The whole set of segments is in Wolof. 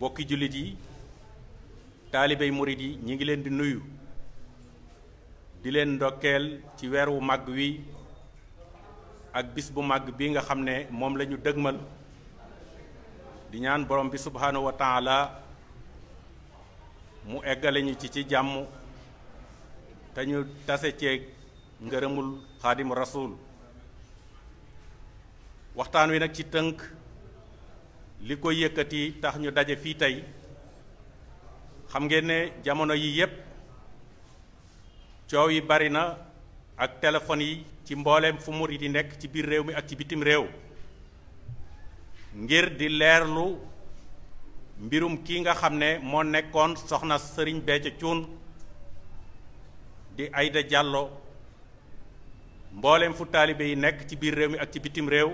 bokki jullit yi taalibey murit yi ñi ngi leen di nuyu di leen ndokkeel ci weer wu màgg wi ak bis bu màgg bi nga xam ne moom lañu ñu dëgmal di ñaan borom bi subhaanahu mu eggale ñu ci ci jàmm te ñu tase ceeg ngërëmul xaadimu rasuul waxtaan wi nag ci tënk li ko yëkkati tax ñu daje fii tey xam ngeen ne jamono yii yépp coow yi bari na ak téléphone yi ci mbooleem fu murid yi nekk ci biir réew mi ak ci bitim réew ngir di leerlu mbirum kii nga xam ne moo nekkoon soxna Serigne Béthio Thioune di ayda Diallo mbooleem fu taalibe yi nekk ci biir réew mi ak ci bitim réew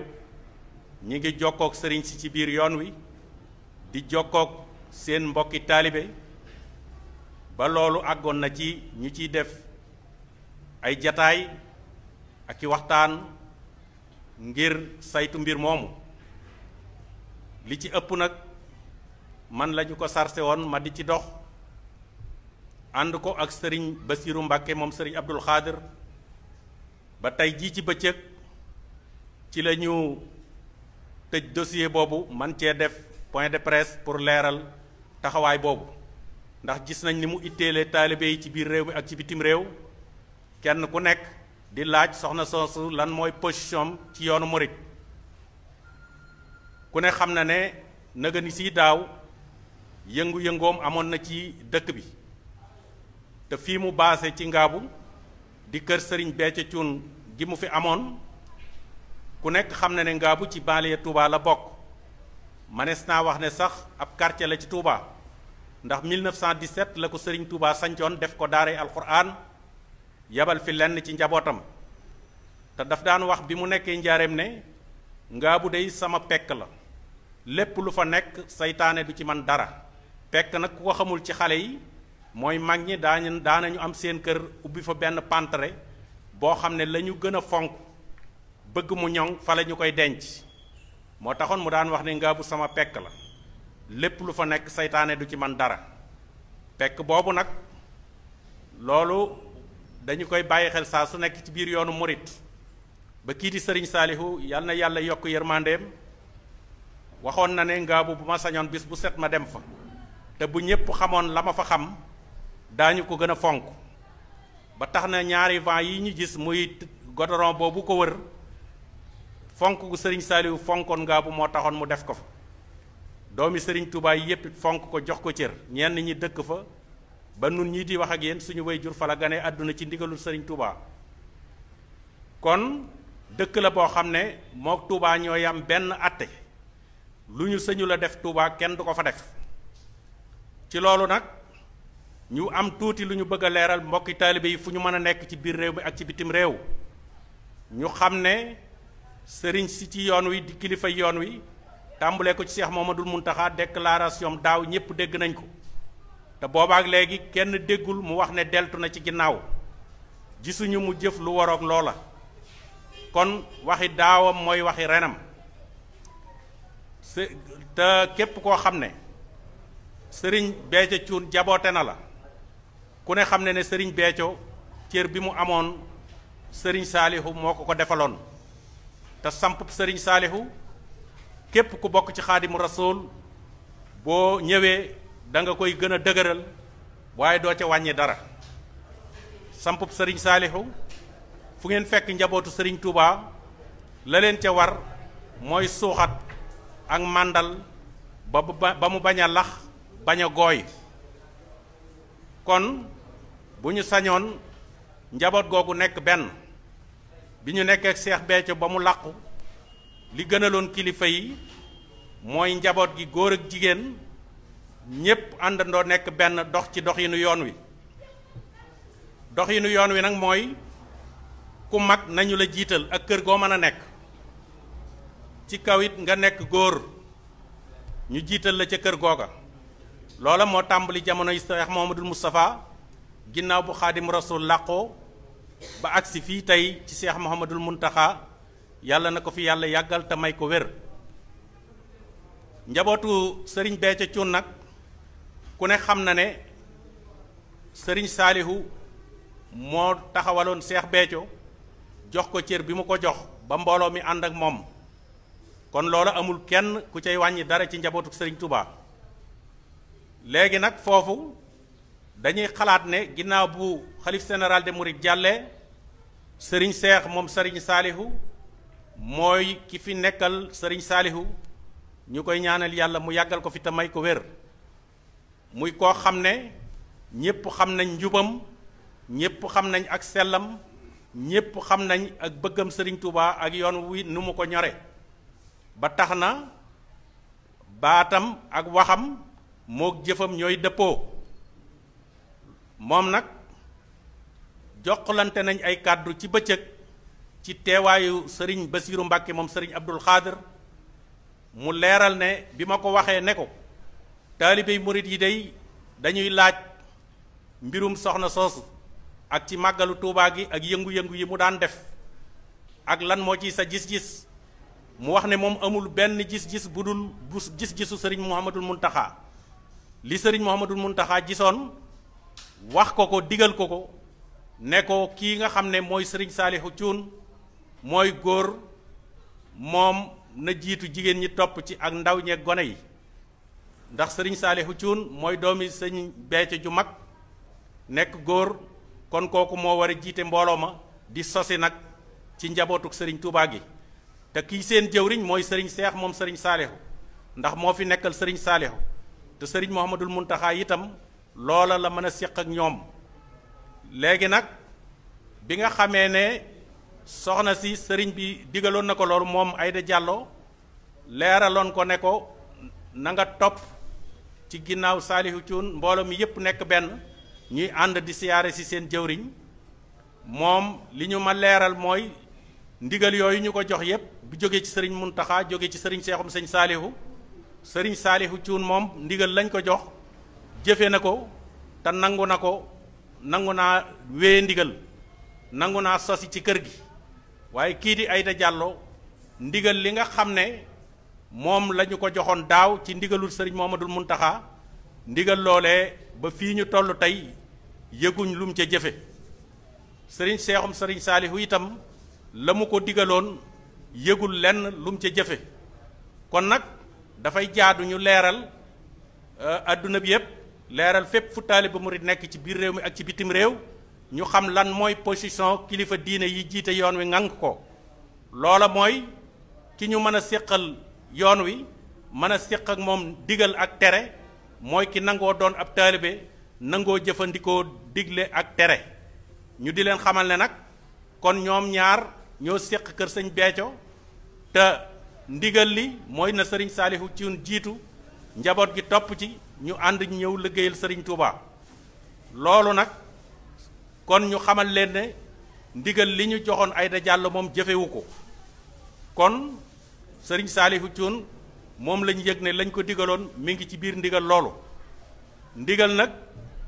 ñi ngi sering sëriñ ci ci biir yoon wi di jokkook seen mbokki talibé ba loolu àggoon na ci ñu ci def ay jataay ak waxtaan ngir saytu mbir momu li ci ëpp nak man lañu ko sarse won ma di ci dox and ko ak sëriñ basirou Mbàkke mom sëriñ Abdul khader ba tay ji ci ci lañu tëj dossier boobu man cee def point de presse pour leeral taxawaay boobu ndax gis nañ ni mu itteele taalibe yi ci biir réew mi ak ci bitim réew kenn ku nekk di laaj soxna soosu lan mooy position ci yoonu murit ku ne xam na ne naga ni si daaw yëngu-yëngoom amoon na ci dëkk bi te fii mu baase ci ngaabu di kër sëriñ Béthio Thioune gi mu fi amoon ku nekk xam na ne Ngaabu ci banlieue Touba la bokk mënees naa wax ne sax ab quartier la ci Touba ndax 1917 la ko Serigne Touba sancoon def ko daaray alquran yabal fi lenn ci njabootam te daf daan wax bi mu nekkee njaareem ne Ngaabu dey sama pekk la lépp lu fa nekk seytaane du ci man dara pekk nag ku ko xamul ci xale yi mooy mag ñi daañu daanañu am seen kër ubbi fa benn pantre boo xam ne lañu ñu gën a fonk bëgg mu ñoŋ fa la ñu koy denc moo taxoon mu daan wax ni ngaabu sama pekk la lépp lu fa nekk seytaane du ci man dara pekk boobu nag loolu dañu koy bàyyi xel saa su nekk ci biir yoonu morit ba kiiti sëriñ saalihu yal na yàlla yokk yërmandeem waxoon na ne ngaabu bu ma sañoon bis bu set ma dem fa te bu ñépp xamoon la ma fa xam daañu ko gën a fonk ba tax na ñaari vent yi ñu gis muy godoron boobu ko wër fonk gu sëriñ Saaliwu fonkoon ngaabu moo taxoon mu def ko fa doomi sëriñ Tuubaa yépp fonk ko jox ko cër ñenn ñi dëkk fa ba nun ñii di wax ak yéen suñu way jur fa la àdduna ci ndigalul sëriñ Tuubaa kon dëkk la boo xam ne mook Tuubaa ñoo yam benn atte lu ñu sëñu la def Tuubaa kenn du ko fa def ci loolu nag ñu am tuuti lu ñu bëgg a leeral mbokki taalibe yi fu ñu mën a nekk ci biir réew mi ak ci bitim réew ñu xam ne sëriñ si ci yoon wi di kilifa yoon wi tàmbulee ko ci Seex Mamadul Muntaxa déclaration daaw ñépp dégg nañ ko te boobaak léegi kenn déggul mu wax ne deltu na ci ginnaaw gisuñu mu jëf lu waroog loola kon waxi daawam mooy waxi renam te képp koo xam ne sëriñ Béthio cuun jaboote na la ku ne xam ne ne sëriñ Béthio cër bi mu amoon sëriñ Saalihu moo ko ko defaloon te samp sëriñ saalihu képp ku bokk ci xaadimu rasool boo ñëwee danga koy gën a dëgëral waaye doo ca wàññi dara sampub sëriñ saalihu fu ngeen fekk njabootu sëriñ Touba la ca war mooy suuxat ak màndal ba ba mu bañ a lax bañ a gooy kon bu ñu sañoon njaboot googu nekk benn bi ñu nekk ak Cheikh Béthio ba mu làqu li gënaloon kilifa yi mooy njaboot gi góor ak jigéen ñépp àndandoo nekk benn dox ci doxinu yoon wi doxinu yoon wi nag mooy ku mag nañu la jiital ak kër goo mën a nekk ci kaw it nga nekk góor ñu jiital la ca kër googa loola moo tàmbali jamono yi Cheikh Mouhamadoul Moustapha ginnaaw bu Xaadim Rasul làqoo ba agsi fii tey ci seex Muhammadul Muntaxa yàlla na ko fi yàlla yàggal te may ko wér njabootu sëriñ Béthio coon nag ku ne xam na ne sëriñ Saalihu moo taxawaloon seex Béthio jox ko cér bi mu ko jox ba mbooloo mi ànd ak moom kon loola amul kenn ku cay wàññi dara ci njabootu sëriñ tubaa léegi nag foofu dañuy xalaat ne ginnaaw bu xalif général de Mouride jàlle sëriñ seex moom sëriñ saalihu mooy ki fi nekkal sëriñ saalihu ñu koy ñaanal yàlla mu yàggal ko fi te ko wér muy koo xam ne ñépp xam nañ njubam ñépp xam nañ ak sellam ñépp xam nañ ak bëggam sëriñ Touba ak yoon wi nu mu ko ñore ba tax na baatam ak waxam mook jëfam ñooy dëppoo moom nag jokkalante nañ ay kàddu ci bëccëg ci teewaayu sëriñ Basiiru Mbàkke moom sëriñ Abdul Xaadir mu leeral ne bi ma ko waxee ne ko taalibey murit yi day dañuy laaj mbirum soxna soosu ak ci màggalu tuubaa gi ak yëngu-yëngu yi mu daan def ak lan moo ci sa gis-gis mu wax ne moom amul benn gis-gis bu dul bu gis-gisu sëriñ Muhammadul Muntaxaa li sëriñ Muhammadul Muntaxaa jisoon wax ko ko digal ko ko ne ko kii nga xam ne mooy sëriñ saalihu cuun mooy góor moom na jiitu jigéen ñi topp ci ak ndaw ñeeg gone yi ndax sëriñ saalihu cuun mooy doomi sëñ beece ju mag nekk góor kon kooku moo war a jiite mbooloo ma di sosi nag ci njabootuk sëriñ Touba gi te kii seen jëwriñ mooy sëriñ seex moom sëriñ saalihu ndax moo fi nekkal sëriñ saalihu te sëriñ Mouhamadul Muntaxa itam loola la mën a séq ak ñoom léegi nag bi nga xamee ne soxna si sëriñ bi digaloon na ko loolu moom ayda jàlloo leeraloon ko ne ko nanga nga topp ci ginnaaw Saalihu Cuun mbooloo mi yépp nekk benn ñuy ànd di siyaare si seen jëwriñ moom li ñu ma leeral mooy ndigal yooyu ñu ko jox yépp bu jógee ci sëriñ mun Muntaxa jóge ci sëriñ Seexum sëñ Saalihu sëriñ Saalihu Cuun moom ndigal lañ ko jox jëfe na ko te nangu na ko nangu naa wee ndigal nangu naa sosi ci kër gi waaye kii di Aïda jàlloo ndigal li nga xam ne moom la ko joxoon daaw ci ndigalul sëriñ mun Mountakha ndigal loole ba fii ñu toll tey yëguñ lum ca jëfe sëriñ seexum sëriñ saalihu itam la mu ko digaloon yëgul lenn lum ca jëfe kon nag dafay jaadu ñu leeral àdduna euh, bi yépp leeral fépp fu taaliba murid nekk ci biir réew mi ak ci bitim réew ñu xam lan mooy position kilifa diine yi jiite yoon wi ngang ko loola mooy ki ñu mën a séqal yoon wi mën a séq ak moom digal ak tere mooy ki nangoo doon ab taalibe nangoo jëfandikoo digle ak tere ñu di leen xamal ne nag kon ñoom ñaar ñoo séq kër sëñ Béthio te ndigal li mooy na sëriñ Saalihu Thioune jiitu njaboot gi topp ci ñu ànd ñëw liggéeyal sëriñ Touba loolu nag kon ñu xamal leen ne ndigal li ñu joxoon ay Diallo moom jëfewu ko kon sëriñ Saalihu Cuun moom lañu yëg ne lañ ko digaloon mi ngi ci biir ndigal loolu ndigal nag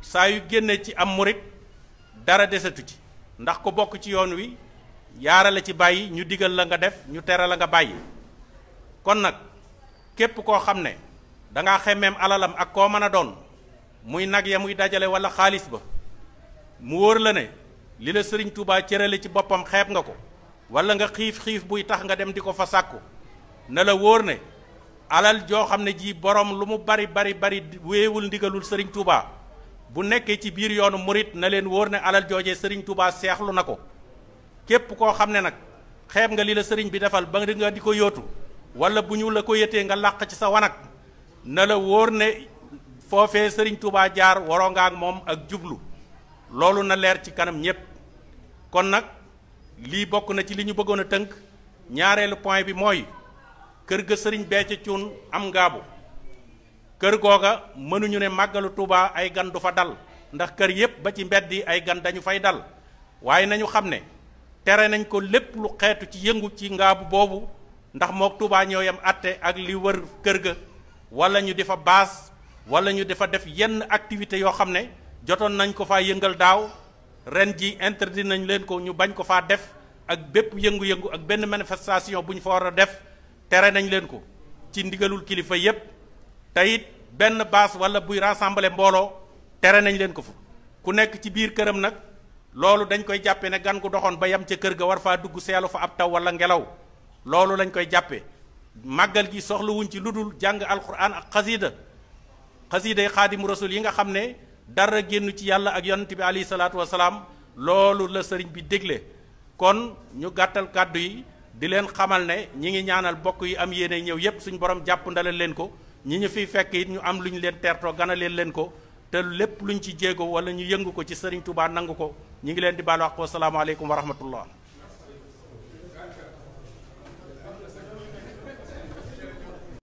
saa yu génne ci am murit dara desatu ci ndax ko bokk ci yoon wi yaara la ci bàyyi ñu digal la nga def ñu teral a nga bàyyi kon nag képp koo xam ne da xé même alalam ak ko mën a doon muy nag ya muy dajale wala khalis ba mu wor la né li la serigne Touba cërale ci bopam xép nga ko wala nga xif xif buy tax nga dem diko fa sakku na la wor ne alal jo xamné ji borom lu mu bari bari bari wéewul ndigalul serigne Touba bu nekké ci biir yoonu murit na len wor ne alal jojé serigne Touba xeexlu nako képp ko xamné nak xép nga li la serigne bi defal ba nga diko yotu wala buñu la ko yété nga laq ci sa wanak na la wóor ne foofee sëriñ Touba jaar waroo moom ak jublu loolu na leer ci kanam ñépp kon nag lii bokk na ci li ñu bëggoon a tënk ñaareelu point bi mooy kër ga sëriñ Béthio Thioune am ngaabu kër googa mënuñu ne màggalu Touba ay gan du fa dal ndax kër yépp ba ci mbedd yi ay gan dañu fay dal waaye nañu xam ne tere nañ ko lépp lu xeetu ci yëngu ci ngaabu boobu ndax mook Touba ñoo yam atte ak li wër kër ga wala ñu difa base wala ñu difa def yenn activité yo xamne joton nañ ko fa yëngal daw ren ji interdit nañ leen ko ñu bañ ko fa def ak bép yëngu-yëngu ak benn manifestation buñ fa def tere nañ leen ko ci ndigalul kilifa yépp tayit benn base wala buy rassembler mbolo tere nañ leen ko fu ku nekk ci biir kërëm nak loolu dañ koy jàppe ne gan gu doxoon ba yam ci kër ga war fa dugg seelu fa ab taw wala ngelaw loolu lañ koy jàppee màggal gi soxlawuñ ci lu dul jàng alquran ak xasiida xasiiday xaadimu rasul yi nga xam ne dara génn ci yàlla ak yonent bi alayhi salaatu loolu la sëriñ bi dégle kon ñu gàttal kàddu yi di leen xamal ne ñi ngi ñaanal bokk yi am yéene ñëw yépp suñ borom jàpp ndalal leen ko ñi ñu fiy fekk it ñu am lu ñu leen teertoo ganaleel leen ko te lépp luñ ci jéego wala ñu yëngu ko ci sëriñ Touba nangu ko ñi ngi leen di baal wax ko salaamaaleykum wa rahmatullah